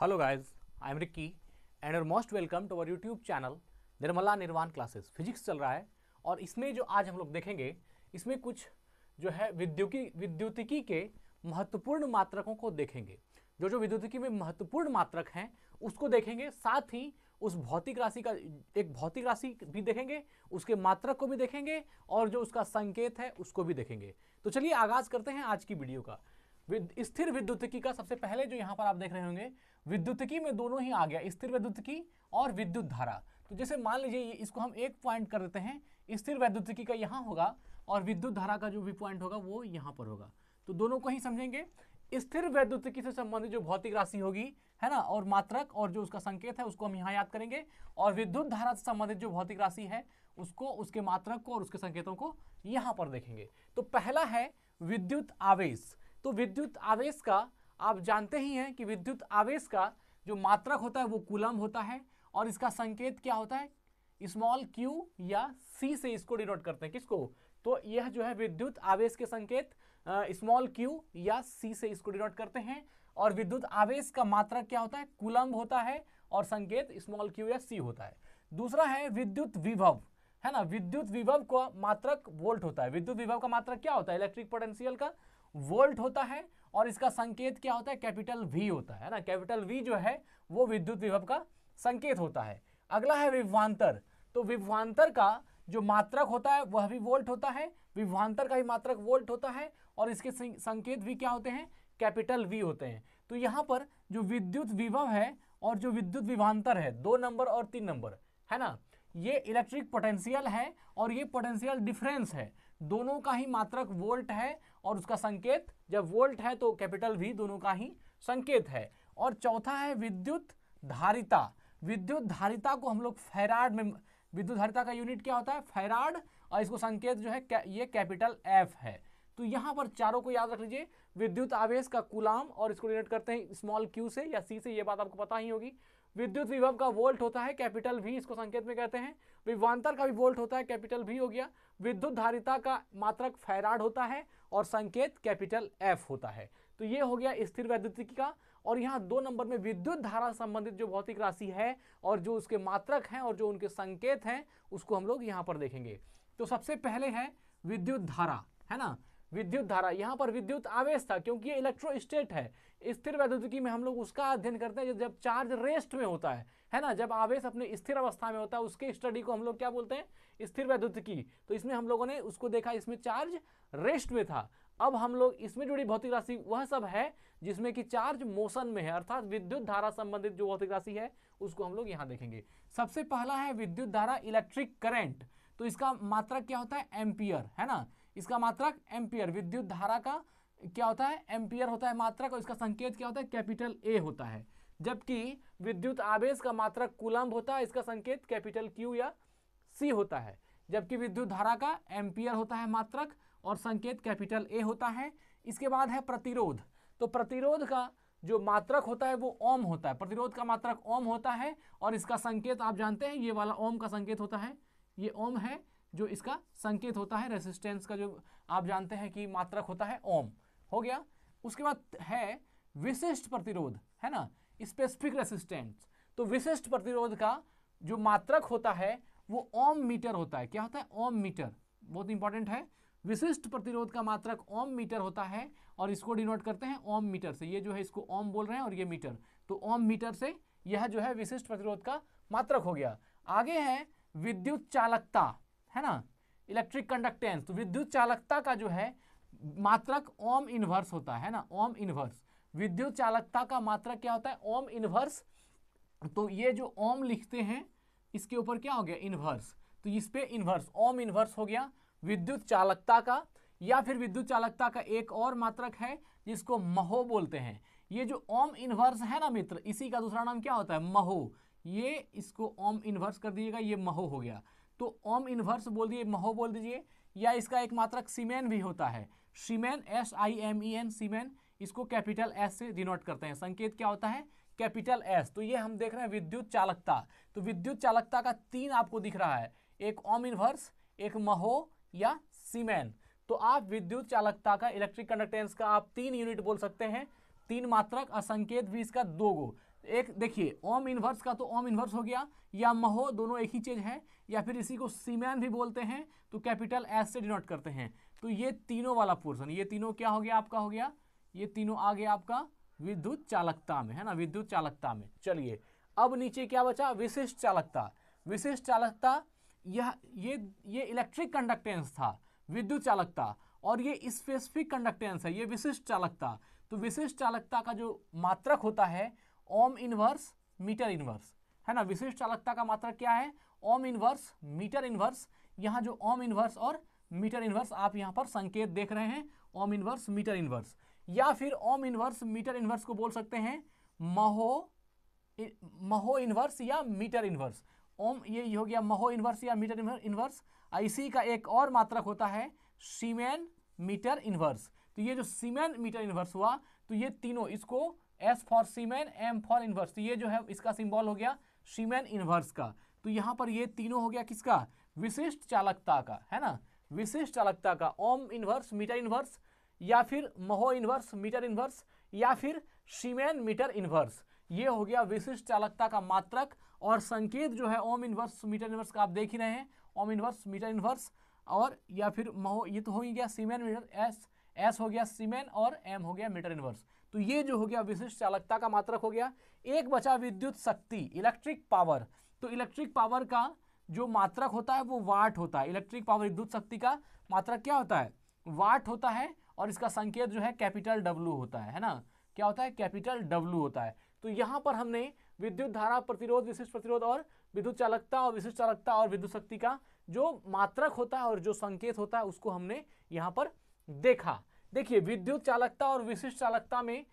hello guys, I am Ricky and you're most welcome to our YouTube channel Nirmala Nirvana classes physics चल रहा है और इसमें जो आज हम लोग देखेंगे इसमें कुछ जो है विद्युकी विद्युतिकी के महत्वपूर्ण मात्रकों को देखेंगे जो जो विद्युतिकी में महत्वपूर्ण मात्रक हैं उसको देखेंगे साथ ही उस भौतिक राशि का एक भौतिक राशि भी देखेंगे उसके मात्रक को भी देखेंगे और जो उसका संकेत है उसको भी देखेंगे तो चलिए आगाज करते हैं आज की वीडियो का स्थिर विद्युतिकी का सबसे पहले जो यहाँ पर आप देख रहे होंगे विद्युतकी में दोनों ही आ गया स्थिर वैद्युतकी और विद्युत धारा तो जैसे मान लीजिए इसको हम एक पॉइंट कर देते हैं स्थिर वैद्युतकी का यहाँ होगा और विद्युत धारा का जो भी पॉइंट होगा वो यहाँ पर होगा तो दोनों को ही समझेंगे स्थिर वैद्युतकी से संबंधित जो भौतिक राशि होगी है ना और मात्रक और जो उसका संकेत है उसको हम यहाँ याद करेंगे और विद्युत धारा से संबंधित जो भौतिक राशि है उसको उसके मात्रक को और उसके संकेतों को यहाँ पर देखेंगे तो पहला है विद्युत आवेश तो विद्युत आवेश का आप जानते ही हैं कि विद्युत आवेश का जो मात्रक होता है वो कुलम होता है और इसका संकेत क्या होता है स्मॉल क्यू या सी से इसको डिनोट करते हैं किसको तो यह जो है विद्युत आवेश के संकेत स्मॉल क्यू या सी से इसको डिनोट करते हैं और विद्युत आवेश का मात्रक क्या होता है कुलम्ब होता है और संकेत स्मॉल क्यू या सी होता है दूसरा है विद्युत विभव है ना विद्युत विभव का मात्रक वोल्ट होता है विद्युत विभव का मात्रक क्या होता है इलेक्ट्रिक पोटेंशियल का वोल्ट होता है और इसका संकेत क्या होता है कैपिटल वी होता है ना कैपिटल वी जो है वो विद्युत विभव का संकेत होता है अगला है विभवान्तर तो विभवान्तर का जो मात्रक होता है वह भी वोल्ट होता है विभवान्तर का भी मात्रक वोल्ट होता है और इसके संकेत भी क्या होते हैं कैपिटल वी होते हैं तो यहाँ पर जो विद्युत विभव है और जो विद्युत विभान्तर है दो नंबर और तीन नंबर है ना ये इलेक्ट्रिक पोटेंशियल है और ये पोटेंशियल डिफरेंस है दोनों का ही मात्रक वोल्ट है और उसका संकेत जब वोल्ट है तो कैपिटल भी दोनों का ही संकेत है और चौथा है विद्युत धारिता विद्युत धारिता को हम लोग फैराड में विद्युत धारिता का यूनिट क्या होता है फैराड और इसको संकेत जो है ये कैपिटल एफ है तो यहाँ पर चारों को याद रख लीजिए विद्युत आवेश का कुलाम और इसको रिलेट करते हैं स्मॉल क्यू से या सी से ये बात आपको पता ही होगी विद्युत विभव का वोल्ट होता है कैपिटल भी इसको संकेत में कहते हैं विभवांतर का भी वोल्ट होता है कैपिटल भी हो गया विद्युत धारिता का मात्रक फैराड होता है और संकेत कैपिटल एफ होता है तो ये हो गया स्थिर वैद्युतिकी का और यहाँ दो नंबर में विद्युत धारा संबंधित जो भौतिक राशि है और जो उसके मात्रक हैं और जो उनके संकेत हैं उसको हम लोग यहाँ पर देखेंगे तो सबसे पहले है विद्युत धारा है ना विद्युत धारा यहाँ पर विद्युत आवेश था क्योंकि ये इलेक्ट्रोस्टेट है स्थिर वैद्युतिकी में हम लोग उसका अध्ययन करते हैं जब चार्ज रेस्ट में होता है है ना जब आवेश अपनी स्थिर अवस्था में होता है उसके स्टडी को हम लोग क्या बोलते हैं स्थिर वैद्युतिकी तो इसमें हम लोगों ने उसको देखा इसमें चार्ज रेस्ट में था अब हम लोग इसमें जुड़ी भौतिक राशि वह सब है जिसमें कि चार्ज मोशन में है अर्थात विद्युत धारा संबंधित जो भौतिक राशि है उसको हम लोग यहाँ देखेंगे सबसे पहला है विद्युत धारा इलेक्ट्रिक करेंट तो इसका मात्रा क्या होता है एम्पियर है ना इसका मात्रक एम्पियर विद्युत धारा का क्या होता है एम्पियर होता है मात्रक और इसका संकेत क्या होता है कैपिटल ए होता है जबकि विद्युत आवेश का मात्रक कुलम्ब होता है इसका संकेत कैपिटल क्यू या सी होता है जबकि विद्युत धारा का एम्पियर होता है मात्रक और संकेत कैपिटल ए होता है इसके बाद है प्रतिरोध तो प्रतिरोध का जो मात्रक होता है वो ओम होता है प्रतिरोध का मात्रक ओम होता है और इसका संकेत आप जानते हैं ये वाला ओम का संकेत होता है ये ओम है जो इसका संकेत होता है रेसिस्टेंस का जो आप जानते हैं कि मात्रक होता है ओम हो गया उसके बाद है विशिष्ट प्रतिरोध है ना स्पेसिफिक रेसिस्टेंस तो विशिष्ट प्रतिरोध का जो मात्रक होता है वो ओम मीटर होता है क्या होता है ओम मीटर बहुत इंपॉर्टेंट है विशिष्ट प्रतिरोध का मात्रक ओम मीटर होता है और इसको डिनोट करते हैं ओम मीटर से ये जो है इसको ओम बोल रहे हैं और ये मीटर तो ओम मीटर से यह जो है विशिष्ट प्रतिरोध का मात्रक हो गया आगे है विद्युत चालकता है ना इलेक्ट्रिक कंडक्टेंस तो विद्युत चालकता का जो है मात्रक ओम इन्वर्स होता है ना ओम इन्वर्स विद्युत चालकता का मात्रक क्या होता है ओम इन्वर्स तो ये जो ओम लिखते हैं इसके ऊपर क्या हो गया इन्वर्स तो इस पर इन्वर्स ओम इन्वर्स हो गया विद्युत चालकता का या फिर विद्युत चालकता का एक और मात्रक है जिसको महो बोलते हैं ये जो ओम इन्वर्स है ना मित्र इसी का दूसरा नाम क्या होता है महो ये इसको ओम इन्वर्स कर दिएगा ये महो हो गया तो ओम इन्वर्स बोल दिए महो बोल दीजिए या इसका एक मात्रक सीमेन भी होता है siemens S I M E N siemens इसको कैपिटल एस से डिनोट करते हैं संकेत क्या होता है कैपिटल एस तो ये हम देख रहे हैं विद्युत चालकता तो विद्युत चालकता का तीन आपको दिख रहा है एक ओम इन्वर्स एक महो या सीमेन तो आप विद्युत चालकता का इलेक्ट्रिक कंडक्टेंस का आप तीन यूनिट बोल सकते हैं तीन मात्रक और संकेत भी इसका दो गो एक देखिए ओम इन्वर्स का तो ओम इन्वर्स हो गया या महो दोनों एक ही चीज़ है या फिर इसी को सीमैन भी बोलते हैं तो कैपिटल एस से डिनोट करते हैं तो ये तीनों वाला पोर्सन ये तीनों क्या हो गया आपका हो गया ये तीनों आ गया आपका विद्युत चालकता में है ना विद्युत चालकता में चलिए अब नीचे क्या बचा विशिष्ट चालकता विशिष्ट चालकता यह ये ये इलेक्ट्रिक कंडक्टेंस था विद्युत चालकता और ये स्पेसिफिक कंडक्टेंस है ये विशिष्ट चालकता तो विशिष्ट चालकता का जो मात्रक होता है ओम इनवर्स मीटर इनवर्स है ना विशिष्ट चालकता का मात्रक क्या है ओम इनवर्स मीटर इनवर्स यहाँ जो ओम इनवर्स और मीटर इनवर्स आप यहाँ पर संकेत देख रहे हैं ओम इनवर्स मीटर इनवर्स या फिर ओम इनवर्स मीटर इनवर्स को बोल सकते हैं महो महो इनवर्स या मीटर इनवर्स ओम ये हो गया महो इनवर्स या मीटर इनवर्स इसी का एक और मात्रक होता है सीमेन मीटर इनवर्स तो ये जो सीमेन मीटर इनवर्स हुआ तो ये तीनों इसको S for siemens M for inverse ये जो है इसका सिंबल हो गया सीमेन इनवर्स का तो यहाँ पर ये तीनों हो गया किसका विशिष्ट चालकता का है ना विशिष्ट चालकता का ओम इनवर्स मीटर इनवर्स या फिर महो इनवर्स मीटर इनवर्स या फिर सीमेन मीटर इनवर्स ये हो गया विशिष्ट चालकता का मात्रक और संकेत जो है ओम इन्वर्स मीटर इन्वर्स का आप देख ही रहे हैं ओम इन्वर्स मीटर इनवर्स और या फिर महो ये तो हो ही गया सीमेन मीटर एस एस हो गया सीमेन और एम हो गया मीटर इनवर्स तो ये जो हो गया विशिष्ट चालकता का मात्रक हो गया एक बचा विद्युत शक्ति इलेक्ट्रिक पावर तो इलेक्ट्रिक पावर का जो मात्रक होता है वो वाट होता है इलेक्ट्रिक पावर विद्युत शक्ति का मात्रक क्या होता है वाट होता है और इसका संकेत जो है कैपिटल डब्ल्यू होता है है ना क्या होता है कैपिटल डब्ल्यू होता है तो यहाँ पर हमने विद्युत धारा प्रतिरोध विशिष्ट प्रतिरोध और विद्युत चालकता और विशिष्ट चालकता और विद्युत शक्ति का जो मात्रक होता है और जो संकेत होता है उसको हमने यहाँ पर देखा देखिए विद्युत चालकता और विशिष्ट चालकता में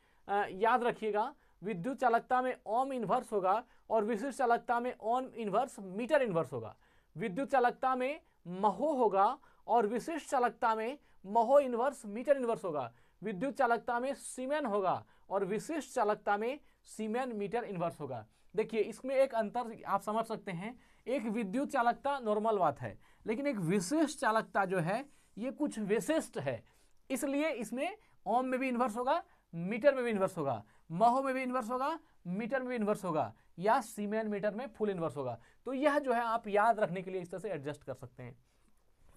याद रखिएगा विद्युत चालकता में ओम इन्वर्स होगा और विशिष्ट चालकता में ओम इन्वर्स मीटर इन्वर्स होगा विद्युत चालकता में महो होगा और विशिष्ट चालकता में महो इन्वर्स मीटर इन्वर्स होगा विद्युत चालकता में सीमेन होगा और विशिष्ट चालकता में सीमेन मीटर इन्वर्स होगा देखिए इसमें एक अंतर आप समझ सकते हैं एक विद्युत चालकता नॉर्मल बात है लेकिन एक विशिष्ट चालकता जो है ये कुछ विशिष्ट है इसलिए इसमें ओम में भी इन्वर्स होगा मीटर में भी इन्वर्स होगा महो में भी इन्वर्स होगा मीटर में भी इन्वर्स होगा या सीमेन मीटर में फुल इन्वर्स होगा तो यह जो है आप याद रखने के लिए इस तरह से एडजस्ट कर सकते हैं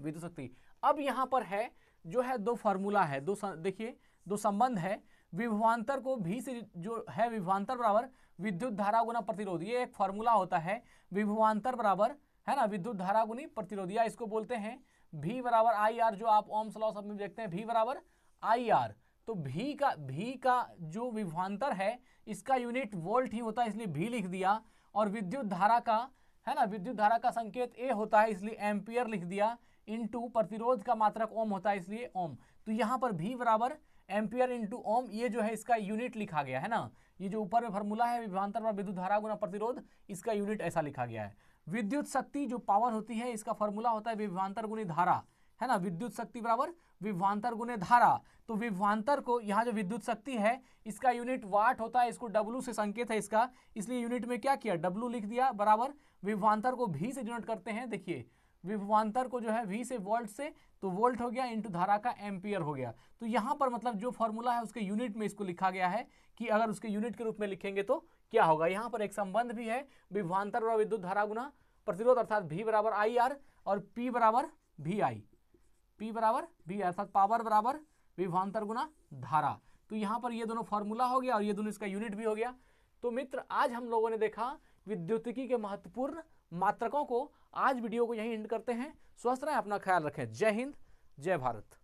विद्युत शक्ति अब यहाँ पर है जो है दो फार्मूला है दो देखिए दो संबंध है विभवान्तर को भी से जो है विभवान्तर बराबर विद्युत धारा गुना प्रतिरोध ये एक फार्मूला होता है विभवान्तर बराबर है ना विद्युत धारा गुनी प्रतिरोध या इसको बोलते हैं भी बराबर आई आर जो आप ओम लॉ सब में देखते हैं भी बराबर आई आर तो भी का भी का जो विभवान्तर है इसका यूनिट वोल्ट ही होता है इसलिए भी लिख दिया और विद्युत धारा का है ना विद्युत धारा का संकेत ए होता है इसलिए एम्पियर लिख दिया इंटू प्रतिरोध का मात्रक ओम होता है इसलिए ओम तो यहाँ पर भी बराबर एम्पियर इंटू ओम ये जो है इसका यूनिट लिखा गया है ना ये जो ऊपर में फॉर्मूला है विभ्रांतर पर विद्युत धारा गुना प्रतिरोध इसका यूनिट ऐसा लिखा गया है विद्युत शक्ति जो पावर होती है इसका फॉर्मूला होता है विभ्वांतर गुणी धारा है ना विद्युत शक्ति बराबर विभ्वांतर गुणे धारा तो विभ्वांतर को यहाँ जो विद्युत शक्ति है इसका यूनिट वाट होता है इसको डब्लू से संकेत है इसका इसलिए यूनिट में क्या किया डब्लू लिख दिया बराबर विभ्वांतर को भी से डिनोट करते हैं देखिए विभवांतर को जो है वी से वोल्ट से तो वोल्ट हो गया इंटू धारा का एम्पियर हो गया तो यहाँ पर मतलब जो फॉर्मूला है उसके यूनिट में इसको लिखा गया है कि अगर उसके यूनिट के रूप में लिखेंगे तो क्या होगा यहाँ पर एक संबंध भी है विभवान्तर और विद्युत धारा गुना प्रतिरोध अर्थात भी बराबर आई आर और पी बराबर भी आई पी बराबर भी अर्थात पावर बराबर विभवान्तर गुना धारा तो यहाँ पर ये दोनों फॉर्मूला हो गया और ये दोनों इसका यूनिट भी हो गया तो मित्र आज हम लोगों ने देखा विद्युतिकी के महत्वपूर्ण मात्रकों को आज वीडियो को यहीं एंड करते हैं स्वस्थ रहें अपना ख्याल रखें जय हिंद जय भारत